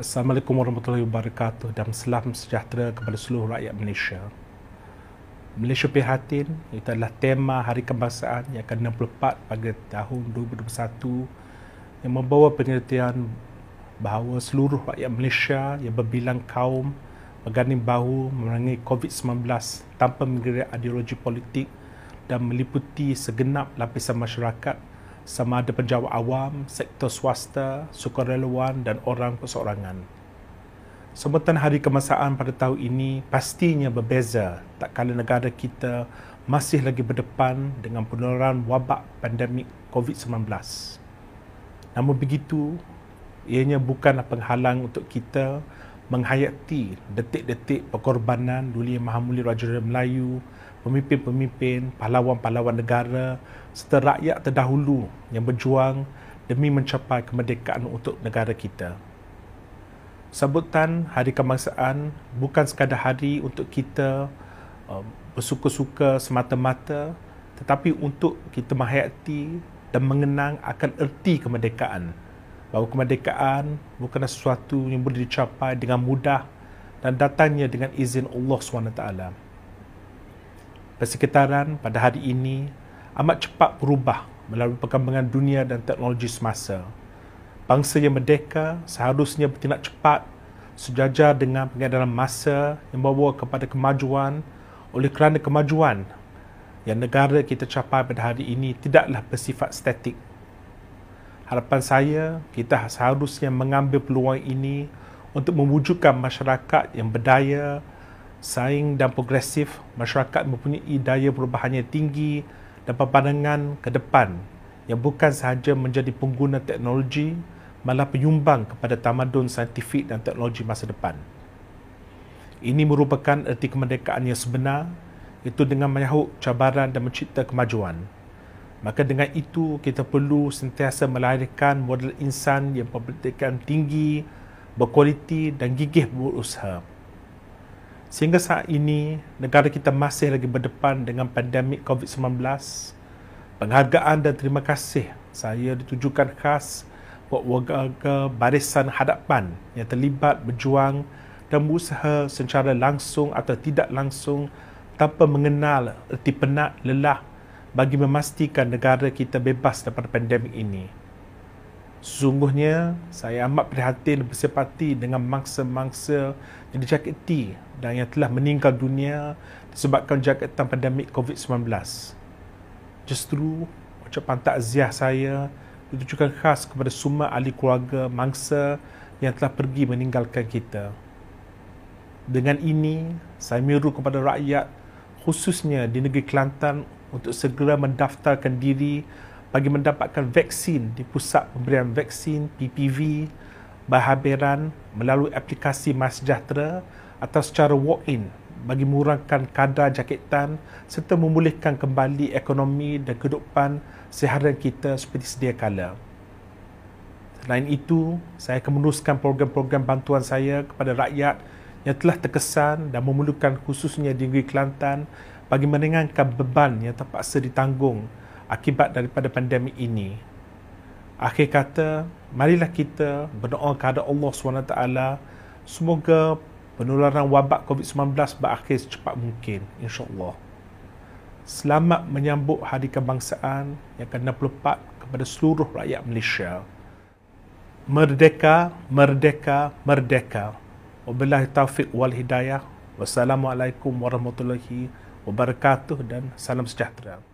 Assalamualaikum warahmatullahi wabarakatuh dan salam sejahtera kepada seluruh rakyat Malaysia. Malaysia Prihatin itu adalah tema Hari Kebangsaan yang akan 64 pada tahun 2021 yang membawa penyertaan bahawa seluruh rakyat Malaysia yang berbilang kaum berganding bahu memerangi COVID-19 tanpa mengira ideologi politik dan meliputi segenap lapisan masyarakat sama ada penjawat awam, sektor swasta, sukarelawan dan orang persorangan. Sambutan Hari Kemasaan pada tahun ini pastinya berbeza tak kala negara kita masih lagi berdepan dengan penularan wabak pandemik COVID-19. Namun begitu, ianya bukanlah penghalang untuk kita menghayati detik-detik pengorbanan Duli Yang Maha Mulia Raja Melayu, pemimpin-pemimpin, pahlawan-pahlawan negara serta rakyat terdahulu yang berjuang demi mencapai kemerdekaan untuk negara kita. Sambutan Hari Kebangsaan bukan sekadar hari untuk kita um, bersuka-suka semata-mata tetapi untuk kita menghayati dan mengenang akan erti kemerdekaan bahawa kemerdekaan bukanlah sesuatu yang boleh dicapai dengan mudah dan datangnya dengan izin Allah SWT. Persekitaran pada hari ini amat cepat berubah melalui perkembangan dunia dan teknologi semasa. Bangsa yang merdeka seharusnya bertindak cepat sejajar dengan pengedaran masa yang membawa kepada kemajuan oleh kerana kemajuan yang negara kita capai pada hari ini tidaklah bersifat statik. Harapan saya kita seharusnya mengambil peluang ini untuk mewujudkan masyarakat yang berdaya, saing dan progresif, masyarakat mempunyai daya perubahannya tinggi dan pandangan ke depan yang bukan sahaja menjadi pengguna teknologi malah penyumbang kepada tamadun saintifik dan teknologi masa depan. Ini merupakan erti kemerdekaan yang sebenar, itu dengan menyahut cabaran dan mencipta kemajuan. Maka dengan itu kita perlu sentiasa melahirkan model insan yang berpendidikan tinggi, berkualiti dan gigih berusaha. Sehingga saat ini negara kita masih lagi berdepan dengan pandemik COVID-19. Penghargaan dan terima kasih saya ditujukan khas buat warga barisan hadapan yang terlibat berjuang dan berusaha secara langsung atau tidak langsung tanpa mengenal erti penat, lelah bagi memastikan negara kita bebas daripada pandemik ini. Sesungguhnya, saya amat prihatin dan bersepati dengan mangsa-mangsa yang dijangkiti dan yang telah meninggal dunia disebabkan jangkitan pandemik COVID-19. Justru, ucapan takziah saya ditujukan khas kepada semua ahli keluarga mangsa yang telah pergi meninggalkan kita. Dengan ini, saya miru kepada rakyat khususnya di negeri Kelantan untuk segera mendaftarkan diri bagi mendapatkan vaksin di pusat pemberian vaksin PPV bahaberan melalui aplikasi MySejahtera atau secara walk-in bagi mengurangkan kadar jangkitan serta memulihkan kembali ekonomi dan kehidupan seharian kita seperti sedia kala. Selain itu, saya akan meneruskan program-program bantuan saya kepada rakyat yang telah terkesan dan memerlukan khususnya di negeri Kelantan bagi meringankan beban yang terpaksa ditanggung akibat daripada pandemik ini. Akhir kata, marilah kita berdoa kepada Allah SWT semoga penularan wabak COVID-19 berakhir secepat mungkin, insyaAllah. Selamat menyambut Hari Kebangsaan yang ke-64 kepada seluruh rakyat Malaysia. Merdeka, merdeka, merdeka. Wabillahi taufiq wal hidayah. Wassalamualaikum warahmatullahi wabarakatuh wabarakatuh dan salam sejahtera.